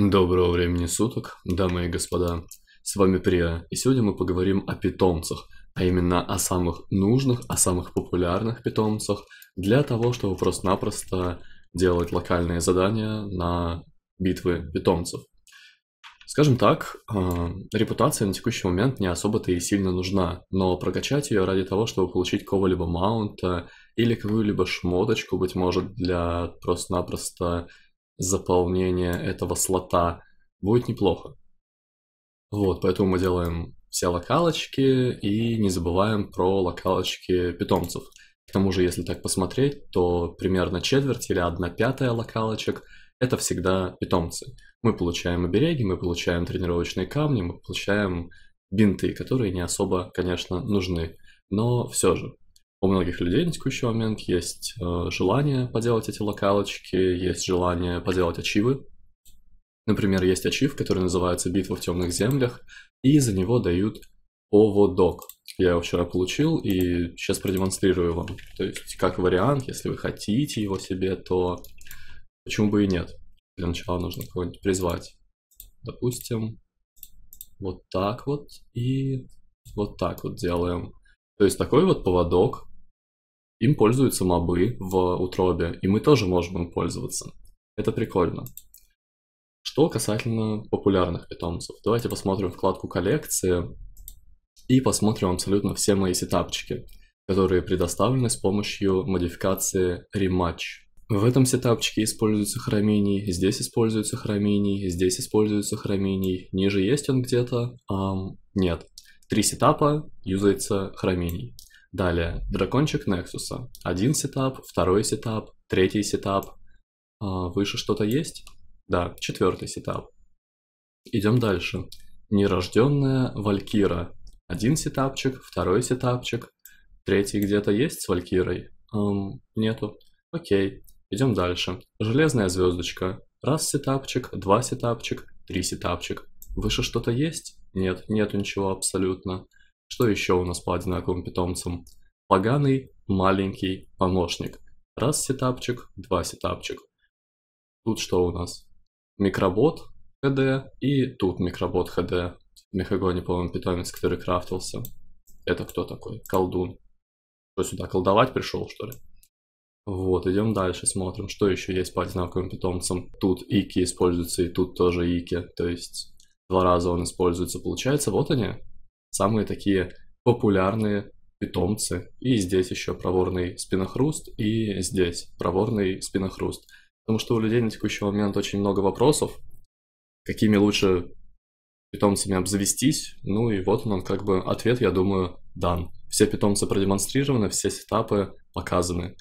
Доброго времени суток, дамы и господа. С вами Прия, и сегодня мы поговорим о питомцах, а именно о самых нужных, о самых популярных питомцах, для того, чтобы просто-напросто делать локальные задания на битвы питомцев. Скажем так, э, репутация на текущий момент не особо-то и сильно нужна, но прокачать ее ради того, чтобы получить кого-либо маунта или какую-либо шмоточку, быть может, для просто-напросто заполнение этого слота, будет неплохо. Вот, поэтому мы делаем все локалочки и не забываем про локалочки питомцев. К тому же, если так посмотреть, то примерно четверть или одна пятая локалочек – это всегда питомцы. Мы получаем обереги, мы получаем тренировочные камни, мы получаем бинты, которые не особо, конечно, нужны. Но все же, у многих людей на текущий момент есть э, желание поделать эти локалочки, есть желание поделать ачивы. Например, есть ачив, который называется «Битва в темных землях», и за него дают оводок. Я его вчера получил и сейчас продемонстрирую вам. То есть, как вариант, если вы хотите его себе, то почему бы и нет. Для начала нужно кого-нибудь призвать. Допустим, вот так вот и вот так вот делаем. То есть такой вот поводок, им пользуются мобы в утробе, и мы тоже можем им пользоваться. Это прикольно. Что касательно популярных питомцев, давайте посмотрим вкладку коллекции и посмотрим абсолютно все мои сетапчики, которые предоставлены с помощью модификации Rematch. В этом сетапчике используется хроминий, здесь используется хроминий, здесь используется хроминий, ниже есть он где-то, um, нет. Три сетапа юзается хроминий. Далее, дракончик Нексуса. Один сетап, второй сетап, третий сетап. А, выше что-то есть? Да, четвертый сетап. Идем дальше. Нерожденная Валькира. Один сетапчик, второй сетапчик. Третий где-то есть с Валькирой? Эм, нету. Окей, идем дальше. Железная звездочка. Раз сетапчик, два сетапчик, три сетапчик. Выше что-то есть? Нет, нету ничего абсолютно. Что еще у нас по одинаковым питомцам? Поганый маленький помощник. Раз сетапчик, два сетапчик. Тут что у нас? Микробот ХД и тут микробот ХД. В Мехагоне, по-моему, питомец, который крафтился. Это кто такой? Колдун. Что сюда, колдовать пришел, что ли? Вот, идем дальше, смотрим, что еще есть по одинаковым питомцам. Тут ики используются, и тут тоже ики, то есть два раза он используется. Получается, вот они, самые такие популярные питомцы. И здесь еще проворный спинохруст, и здесь проворный спинохруст. Потому что у людей на текущий момент очень много вопросов, какими лучше питомцами обзавестись. Ну и вот он как бы ответ, я думаю, дан. Все питомцы продемонстрированы, все сетапы показаны.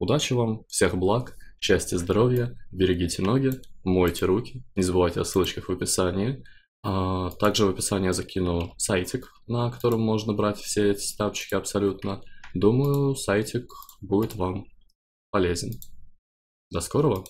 Удачи вам, всех благ, счастья, здоровья, берегите ноги, мойте руки, не забывайте о ссылочках в описании. А, также в описании я закину сайтик, на котором можно брать все эти ставочки абсолютно. Думаю, сайтик будет вам полезен. До скорого!